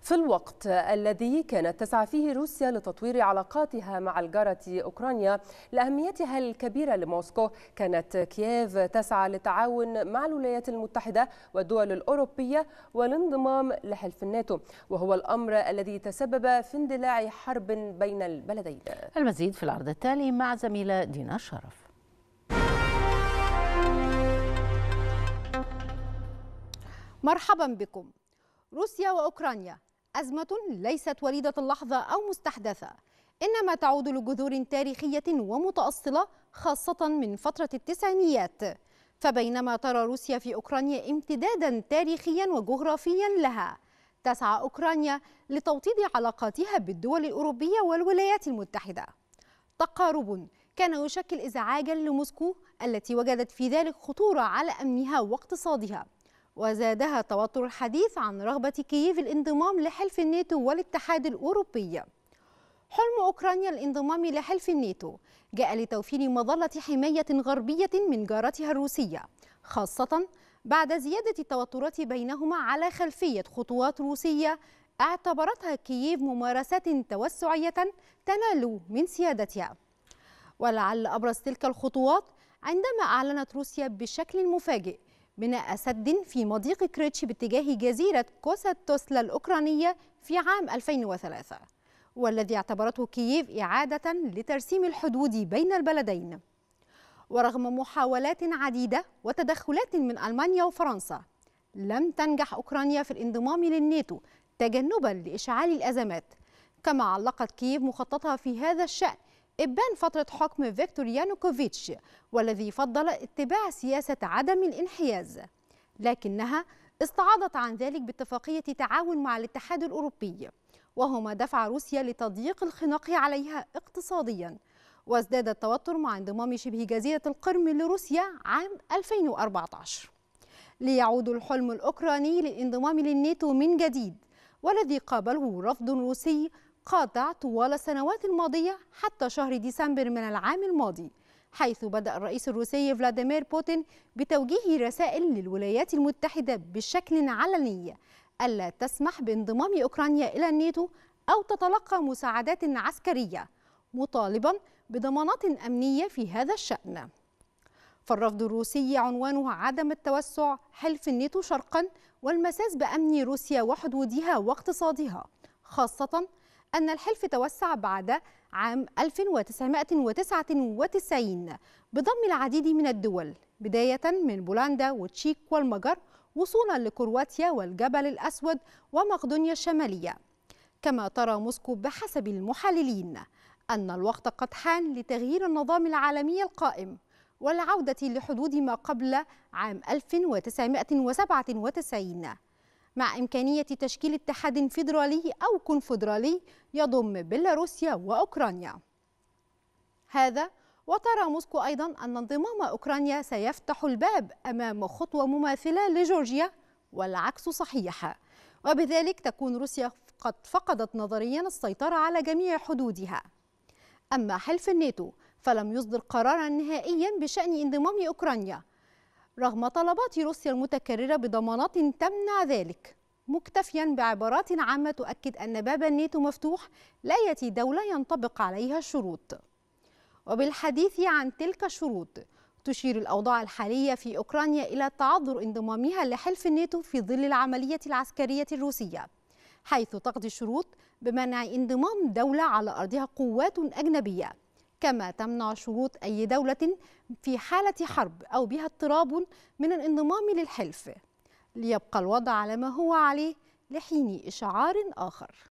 في الوقت الذي كانت تسعى فيه روسيا لتطوير علاقاتها مع الجارة أوكرانيا لأهميتها الكبيرة لموسكو كانت كييف تسعى للتعاون مع الولايات المتحدة والدول الأوروبية والانضمام لحلف الناتو وهو الأمر الذي تسبب في اندلاع حرب بين البلدين المزيد في العرض التالي مع زميلة دينا الشرف مرحبا بكم روسيا واوكرانيا أزمة ليست وليدة اللحظة أو مستحدثة إنما تعود لجذور تاريخية ومتأصلة خاصة من فترة التسعينيات فبينما ترى روسيا في أوكرانيا امتدادا تاريخيا وجغرافيا لها تسعى أوكرانيا لتوطيد علاقاتها بالدول الأوروبية والولايات المتحدة تقارب كان يشكل إزعاجا لموسكو التي وجدت في ذلك خطورة على أمنها واقتصادها وزادها توتر الحديث عن رغبة كييف الانضمام لحلف الناتو والاتحاد الأوروبي حلم أوكرانيا الانضمام لحلف الناتو جاء لتوفير مظلة حماية غربية من جارتها الروسية خاصة بعد زيادة التوترات بينهما على خلفية خطوات روسية اعتبرتها كييف ممارسات توسعية تنال من سيادتها ولعل أبرز تلك الخطوات عندما أعلنت روسيا بشكل مفاجئ بناء سد في مضيق كريتش باتجاه جزيرة كوسا توسلا الأوكرانية في عام 2003 والذي اعتبرته كييف إعادة لترسيم الحدود بين البلدين ورغم محاولات عديدة وتدخلات من ألمانيا وفرنسا لم تنجح أوكرانيا في الانضمام للناتو تجنبا لإشعال الأزمات كما علقت كييف مخططها في هذا الشأن إبان فترة حكم فيكتور يانوكوفيتش والذي فضل اتباع سياسة عدم الانحياز لكنها استعاضت عن ذلك باتفاقية تعاون مع الاتحاد الأوروبي وهو ما دفع روسيا لتضييق الخناق عليها اقتصاديا وازداد التوتر مع انضمام شبه جزيرة القرم لروسيا عام 2014 ليعود الحلم الأوكراني للانضمام للناتو من جديد والذي قابله رفض روسي قاطع طوال السنوات الماضية حتى شهر ديسمبر من العام الماضي حيث بدأ الرئيس الروسي فلاديمير بوتين بتوجيه رسائل للولايات المتحدة بشكل علني ألا تسمح بانضمام أوكرانيا إلى الناتو أو تتلقى مساعدات عسكرية مطالبا بضمانات أمنية في هذا الشأن فالرفض الروسي عنوانه عدم التوسع حلف الناتو شرقا والمساس بأمن روسيا وحدودها واقتصادها خاصة أن الحلف توسع بعد عام 1999 بضم العديد من الدول بداية من بولندا وتشيك والمجر وصولا لكرواتيا والجبل الأسود ومقدونيا الشمالية كما ترى موسكو بحسب المحللين أن الوقت قد حان لتغيير النظام العالمي القائم والعودة لحدود ما قبل عام 1997 مع إمكانية تشكيل اتحاد فيدرالي أو كونفدرالي يضم بيلاروسيا وأوكرانيا هذا وترى موسكو أيضا أن انضمام أوكرانيا سيفتح الباب أمام خطوة مماثلة لجورجيا والعكس صحيح وبذلك تكون روسيا قد فقدت نظريا السيطرة على جميع حدودها أما حلف الناتو فلم يصدر قرارا نهائيا بشأن انضمام أوكرانيا رغم طلبات روسيا المتكررة بضمانات تمنع ذلك مكتفيا بعبارات عامة تؤكد أن باب الناتو مفتوح يأتي دولة ينطبق عليها الشروط وبالحديث عن تلك الشروط تشير الأوضاع الحالية في أوكرانيا إلى تعذر انضمامها لحلف الناتو في ظل العملية العسكرية الروسية حيث تقضي الشروط بمنع انضمام دولة على أرضها قوات أجنبية كما تمنع شروط أي دولة في حالة حرب أو بها اضطراب من الانضمام للحلف ليبقى الوضع على ما هو عليه لحين إشعار آخر